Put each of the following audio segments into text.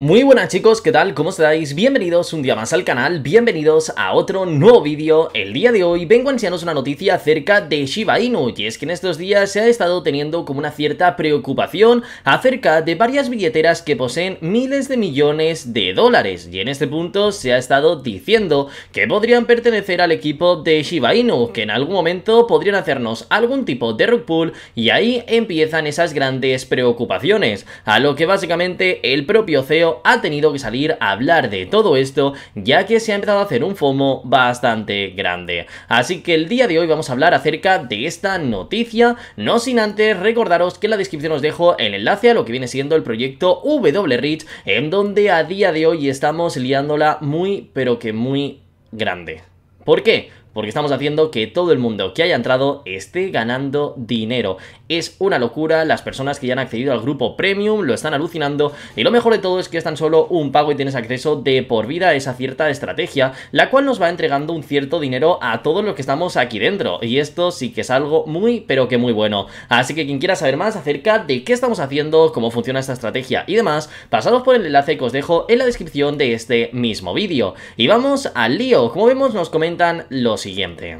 Muy buenas chicos, ¿qué tal? ¿Cómo estáis? Bienvenidos un día más al canal, bienvenidos a otro nuevo vídeo. El día de hoy vengo a enseñaros una noticia acerca de Shiba Inu y es que en estos días se ha estado teniendo como una cierta preocupación acerca de varias billeteras que poseen miles de millones de dólares y en este punto se ha estado diciendo que podrían pertenecer al equipo de Shiba Inu, que en algún momento podrían hacernos algún tipo de rug pull y ahí empiezan esas grandes preocupaciones, a lo que básicamente el propio CEO ha tenido que salir a hablar de todo esto, ya que se ha empezado a hacer un FOMO bastante grande. Así que el día de hoy vamos a hablar acerca de esta noticia, no sin antes recordaros que en la descripción os dejo el enlace a lo que viene siendo el proyecto WRich, en donde a día de hoy estamos liándola muy, pero que muy grande. ¿Por qué? porque estamos haciendo que todo el mundo que haya entrado esté ganando dinero. Es una locura, las personas que ya han accedido al grupo premium lo están alucinando y lo mejor de todo es que es tan solo un pago y tienes acceso de por vida a esa cierta estrategia, la cual nos va entregando un cierto dinero a todos los que estamos aquí dentro y esto sí que es algo muy pero que muy bueno. Así que quien quiera saber más acerca de qué estamos haciendo, cómo funciona esta estrategia y demás, pasados por el enlace que os dejo en la descripción de este mismo vídeo. Y vamos al lío, como vemos nos comentan los siguiente.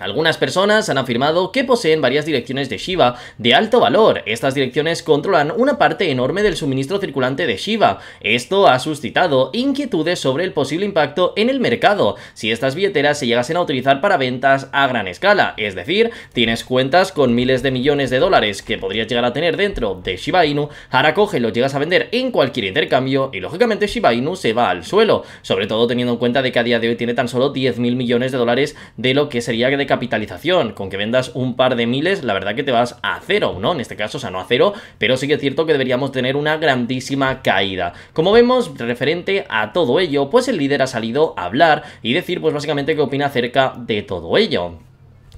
Algunas personas han afirmado que poseen varias direcciones de Shiba de alto valor. Estas direcciones controlan una parte enorme del suministro circulante de Shiba. Esto ha suscitado inquietudes sobre el posible impacto en el mercado si estas billeteras se llegasen a utilizar para ventas a gran escala. Es decir, tienes cuentas con miles de millones de dólares que podrías llegar a tener dentro de Shiba Inu, ahora coge llegas a vender en cualquier intercambio y lógicamente Shiba Inu se va al suelo, sobre todo teniendo en cuenta de que a día de hoy tiene tan solo 10.000 millones de dólares de lo que sería de capitalización. Con que vendas un par de miles, la verdad que te vas a cero, ¿no? En este caso, o sea, no a cero, pero sí que es cierto que deberíamos tener una grandísima caída. Como vemos, referente a todo ello, pues el líder ha salido a hablar y decir, pues básicamente qué opina acerca de todo ello.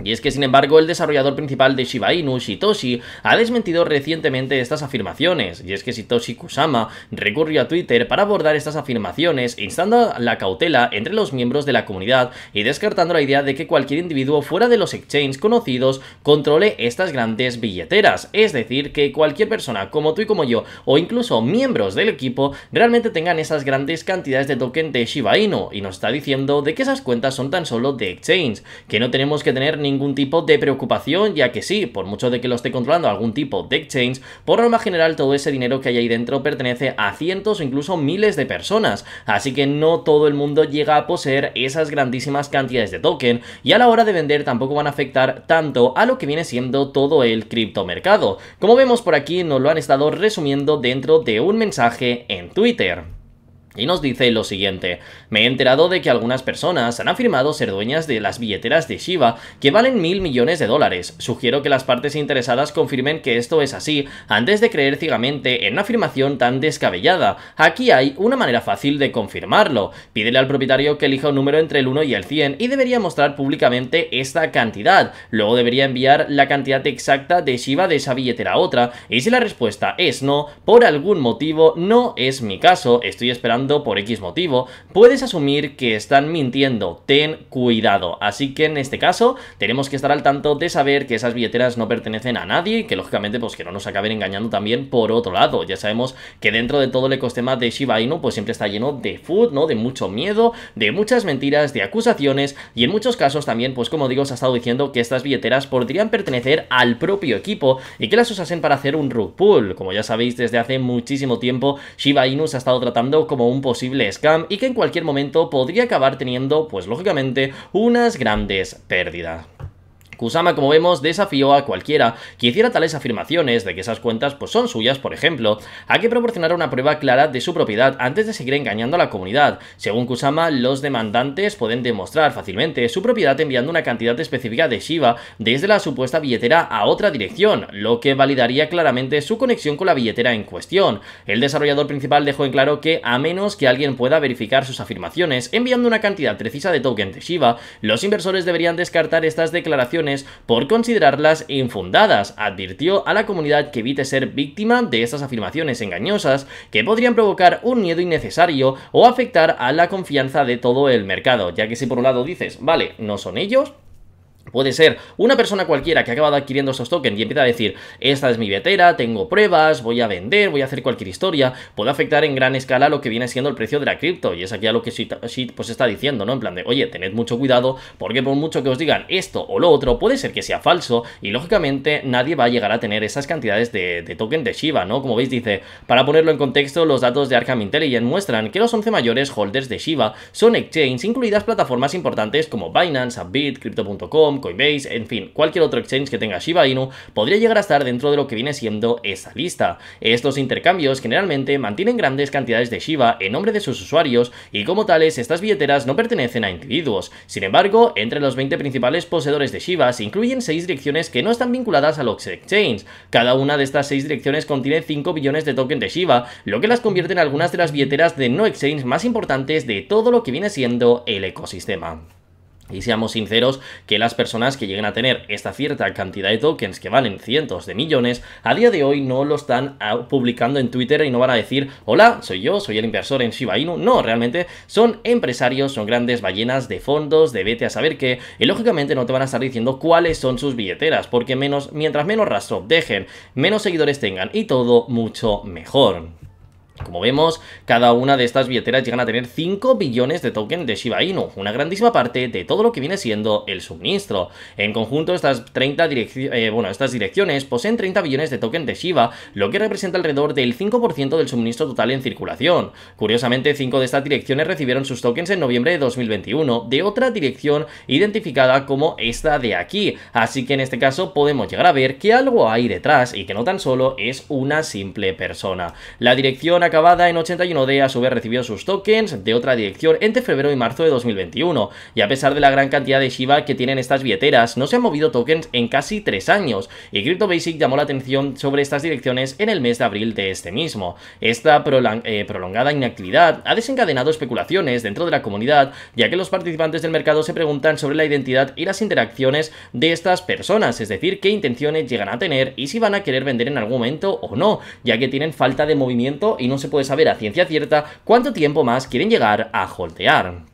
Y es que, sin embargo, el desarrollador principal de Shiba Inu, Shitoshi, ha desmentido recientemente estas afirmaciones, y es que Shitoshi Kusama recurrió a Twitter para abordar estas afirmaciones, instando la cautela entre los miembros de la comunidad y descartando la idea de que cualquier individuo fuera de los exchanges conocidos controle estas grandes billeteras, es decir, que cualquier persona como tú y como yo, o incluso miembros del equipo, realmente tengan esas grandes cantidades de token de Shiba Inu, y nos está diciendo de que esas cuentas son tan solo de exchange, que no tenemos que tener ni ningún tipo de preocupación, ya que sí, por mucho de que lo esté controlando algún tipo de exchange, por norma general todo ese dinero que hay ahí dentro pertenece a cientos o incluso miles de personas, así que no todo el mundo llega a poseer esas grandísimas cantidades de token y a la hora de vender tampoco van a afectar tanto a lo que viene siendo todo el criptomercado. Como vemos por aquí nos lo han estado resumiendo dentro de un mensaje en Twitter. Y nos dice lo siguiente, me he enterado de que algunas personas han afirmado ser dueñas de las billeteras de Shiva que valen mil millones de dólares. Sugiero que las partes interesadas confirmen que esto es así antes de creer ciegamente en una afirmación tan descabellada. Aquí hay una manera fácil de confirmarlo. Pídele al propietario que elija un número entre el 1 y el 100 y debería mostrar públicamente esta cantidad. Luego debería enviar la cantidad exacta de Shiva de esa billetera a otra y si la respuesta es no, por algún motivo no es mi caso, estoy esperando por X motivo, puedes asumir que están mintiendo. Ten cuidado. Así que en este caso tenemos que estar al tanto de saber que esas billeteras no pertenecen a nadie y que lógicamente pues que no nos acaben engañando también por otro lado. Ya sabemos que dentro de todo el ecosistema de Shiba Inu pues siempre está lleno de food, ¿no? De mucho miedo, de muchas mentiras, de acusaciones y en muchos casos también pues como digo se ha estado diciendo que estas billeteras podrían pertenecer al propio equipo y que las usasen para hacer un rug pull. Como ya sabéis desde hace muchísimo tiempo Shiba Inu se ha estado tratando como un posible scam y que en cualquier momento podría acabar teniendo, pues lógicamente, unas grandes pérdidas. Kusama, como vemos, desafió a cualquiera que hiciera tales afirmaciones de que esas cuentas pues son suyas, por ejemplo, a que proporcionara una prueba clara de su propiedad antes de seguir engañando a la comunidad. Según Kusama, los demandantes pueden demostrar fácilmente su propiedad enviando una cantidad específica de Shiba desde la supuesta billetera a otra dirección, lo que validaría claramente su conexión con la billetera en cuestión. El desarrollador principal dejó en claro que, a menos que alguien pueda verificar sus afirmaciones enviando una cantidad precisa de token de Shiba, los inversores deberían descartar estas declaraciones por considerarlas infundadas. Advirtió a la comunidad que evite ser víctima de esas afirmaciones engañosas que podrían provocar un miedo innecesario o afectar a la confianza de todo el mercado, ya que si por un lado dices, vale, no son ellos, Puede ser una persona cualquiera que ha acabado adquiriendo esos tokens y empieza a decir, esta es mi vetera, tengo pruebas, voy a vender, voy a hacer cualquier historia, puede afectar en gran escala lo que viene siendo el precio de la cripto. Y es aquí a lo que Sheet pues está diciendo, ¿no? En plan de, oye, tened mucho cuidado porque por mucho que os digan esto o lo otro, puede ser que sea falso y lógicamente nadie va a llegar a tener esas cantidades de, de token de Shiba, ¿no? Como veis dice, para ponerlo en contexto, los datos de Arkham Intelligence muestran que los 11 mayores holders de Shiba son exchanges, incluidas plataformas importantes como Binance, Upbit, Crypto.com, Coinbase, en fin, cualquier otro exchange que tenga Shiba Inu, podría llegar a estar dentro de lo que viene siendo esa lista. Estos intercambios generalmente mantienen grandes cantidades de Shiba en nombre de sus usuarios y como tales estas billeteras no pertenecen a individuos. Sin embargo, entre los 20 principales poseedores de Shiba se incluyen 6 direcciones que no están vinculadas a los exchanges. Cada una de estas 6 direcciones contiene 5 billones de tokens de Shiba, lo que las convierte en algunas de las billeteras de no exchange más importantes de todo lo que viene siendo el ecosistema. Y seamos sinceros que las personas que lleguen a tener esta cierta cantidad de tokens que valen cientos de millones, a día de hoy no lo están ah, publicando en Twitter y no van a decir, hola, soy yo, soy el inversor en Shiba Inu. No, realmente son empresarios, son grandes ballenas de fondos, de vete a saber qué, y lógicamente no te van a estar diciendo cuáles son sus billeteras, porque menos, mientras menos rastro dejen, menos seguidores tengan y todo mucho mejor. Como vemos, cada una de estas billeteras llegan a tener 5 billones de token de Shiba Inu, una grandísima parte de todo lo que viene siendo el suministro. En conjunto, estas, 30 eh, bueno, estas direcciones poseen 30 billones de token de Shiba, lo que representa alrededor del 5% del suministro total en circulación. Curiosamente, 5 de estas direcciones recibieron sus tokens en noviembre de 2021 de otra dirección identificada como esta de aquí, así que en este caso podemos llegar a ver que algo hay detrás y que no tan solo es una simple persona. La dirección acaba acabada en 81 d a su vez recibió sus tokens de otra dirección entre febrero y marzo de 2021, y a pesar de la gran cantidad de Shiba que tienen estas billeteras, no se han movido tokens en casi 3 años, y Basic llamó la atención sobre estas direcciones en el mes de abril de este mismo. Esta eh, prolongada inactividad ha desencadenado especulaciones dentro de la comunidad, ya que los participantes del mercado se preguntan sobre la identidad y las interacciones de estas personas, es decir, qué intenciones llegan a tener y si van a querer vender en algún momento o no, ya que tienen falta de movimiento y no no se puede saber a ciencia cierta cuánto tiempo más quieren llegar a joltear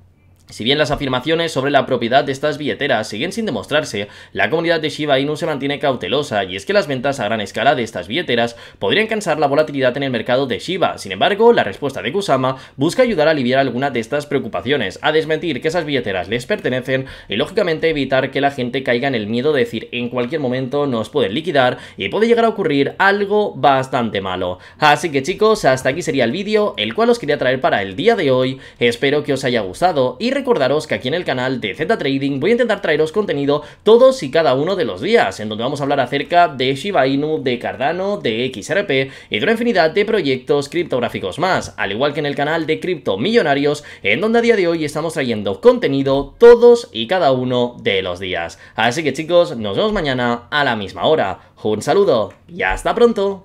si bien las afirmaciones sobre la propiedad de estas billeteras siguen sin demostrarse, la comunidad de Shiba Inu se mantiene cautelosa y es que las ventas a gran escala de estas billeteras podrían cansar la volatilidad en el mercado de Shiba. Sin embargo, la respuesta de Kusama busca ayudar a aliviar alguna de estas preocupaciones, a desmentir que esas billeteras les pertenecen y lógicamente evitar que la gente caiga en el miedo de decir en cualquier momento nos pueden liquidar y puede llegar a ocurrir algo bastante malo. Así que chicos, hasta aquí sería el vídeo, el cual os quería traer para el día de hoy. Espero que os haya gustado y recordaros que aquí en el canal de Z Trading voy a intentar traeros contenido todos y cada uno de los días, en donde vamos a hablar acerca de Shiba Inu, de Cardano, de XRP y de una infinidad de proyectos criptográficos más, al igual que en el canal de Cripto Millonarios, en donde a día de hoy estamos trayendo contenido todos y cada uno de los días. Así que chicos, nos vemos mañana a la misma hora. Un saludo y hasta pronto.